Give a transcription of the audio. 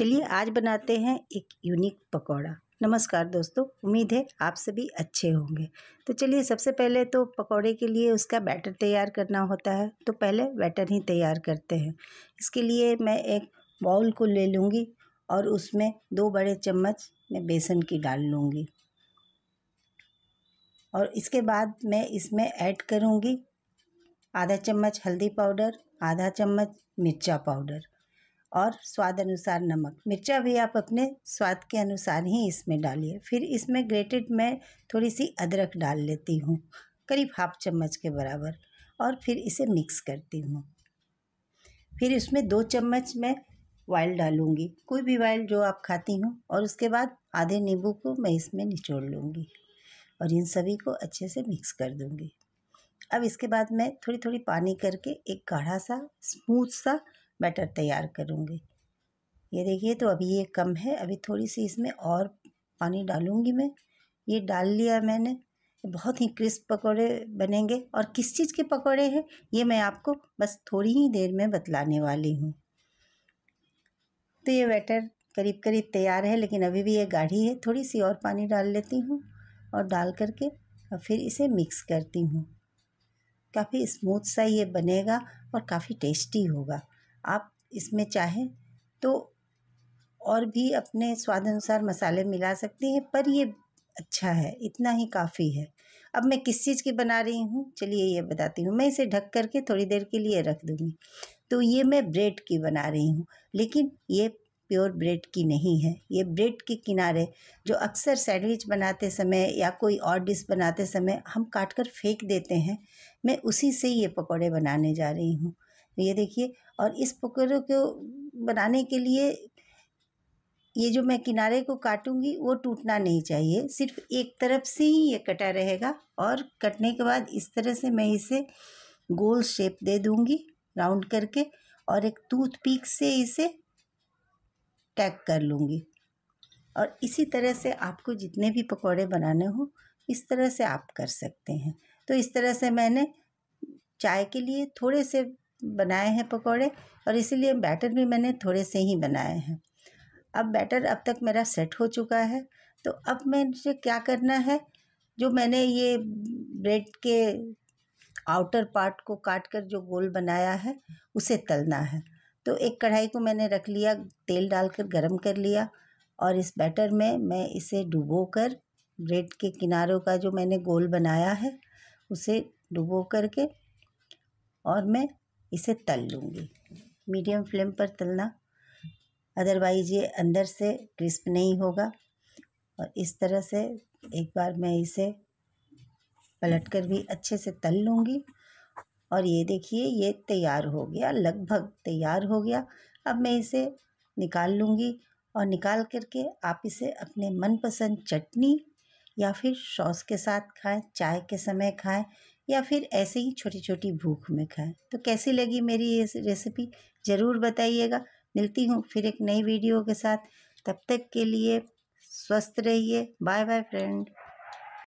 चलिए आज बनाते हैं एक यूनिक पकौड़ा नमस्कार दोस्तों उम्मीद है आप सभी अच्छे होंगे तो चलिए सबसे पहले तो पकौड़े के लिए उसका बैटर तैयार करना होता है तो पहले बैटर ही तैयार करते हैं इसके लिए मैं एक बाउल को ले लूँगी और उसमें दो बड़े चम्मच मैं बेसन की डाल लूँगी और इसके बाद मैं इसमें ऐड करूँगी आधा चम्मच हल्दी पाउडर आधा चम्मच मिर्चा पाउडर और स्वाद अनुसार नमक मिर्चा भी आप अपने स्वाद के अनुसार ही इसमें डालिए फिर इसमें ग्रेटेड मैं थोड़ी सी अदरक डाल लेती हूँ करीब हाफ चम्मच के बराबर और फिर इसे मिक्स करती हूँ फिर इसमें दो चम्मच मैं वाइल डालूँगी कोई भी वाइल जो आप खाती हूँ और उसके बाद आधे नींबू को मैं इसमें निचोड़ लूँगी और इन सभी को अच्छे से मिक्स कर दूँगी अब इसके बाद मैं थोड़ी थोड़ी पानी करके एक गाढ़ा सा स्मूथ सा बैटर तैयार करूँगी ये देखिए तो अभी ये कम है अभी थोड़ी सी इसमें और पानी डालूँगी मैं ये डाल लिया मैंने बहुत ही क्रिस्प पकौड़े बनेंगे और किस चीज़ के पकौड़े हैं ये मैं आपको बस थोड़ी ही देर में बतलाने वाली हूँ तो ये बैटर करीब करीब तैयार है लेकिन अभी भी ये गाढ़ी है थोड़ी सी और पानी डाल लेती हूँ और डाल करके और फिर इसे मिक्स करती हूँ काफ़ी स्मूथ सा ये बनेगा और काफ़ी टेस्टी होगा आप इसमें चाहें तो और भी अपने स्वाद अनुसार मसाले मिला सकती हैं पर ये अच्छा है इतना ही काफ़ी है अब मैं किस चीज़ की बना रही हूँ चलिए ये बताती हूँ मैं इसे ढक करके थोड़ी देर के लिए रख दूँगी तो ये मैं ब्रेड की बना रही हूँ लेकिन ये प्योर ब्रेड की नहीं है ये ब्रेड के किनारे जो अक्सर सैंडविच बनाते समय या कोई और डिश बनाते समय हम काट कर फेंक देते हैं मैं उसी से ये पकौड़े बनाने जा रही हूँ तो ये देखिए और इस पकौड़े को बनाने के लिए ये जो मैं किनारे को काटूंगी वो टूटना नहीं चाहिए सिर्फ एक तरफ से ही ये कटा रहेगा और कटने के बाद इस तरह से मैं इसे गोल शेप दे दूंगी राउंड करके और एक टूथ पिक से इसे टैग कर लूँगी और इसी तरह से आपको जितने भी पकौड़े बनाने हो इस तरह से आप कर सकते हैं तो इस तरह से मैंने चाय के लिए थोड़े से बनाए हैं पकोड़े और इसीलिए बैटर भी मैंने थोड़े से ही बनाए हैं अब बैटर अब तक मेरा सेट हो चुका है तो अब मुझे क्या करना है जो मैंने ये ब्रेड के आउटर पार्ट को काट कर जो गोल बनाया है उसे तलना है तो एक कढ़ाई को मैंने रख लिया तेल डालकर गरम कर लिया और इस बैटर में मैं इसे डुबो कर ब्रेड के किनारों का जो मैंने गोल बनाया है उसे डुबो करके और मैं इसे तल लूँगी मीडियम फ्लेम पर तलना अदरवाइज़ ये अंदर से क्रिस्प नहीं होगा और इस तरह से एक बार मैं इसे पलट कर भी अच्छे से तल लूँगी और ये देखिए ये तैयार हो गया लगभग तैयार हो गया अब मैं इसे निकाल लूँगी और निकाल करके आप इसे अपने मनपसंद चटनी या फिर सॉस के साथ खाएं चाय के समय खाएं या फिर ऐसे ही छोटी छोटी भूख में खाएं तो कैसी लगी मेरी ये रेसिपी ज़रूर बताइएगा मिलती हूँ फिर एक नई वीडियो के साथ तब तक के लिए स्वस्थ रहिए बाय बाय फ्रेंड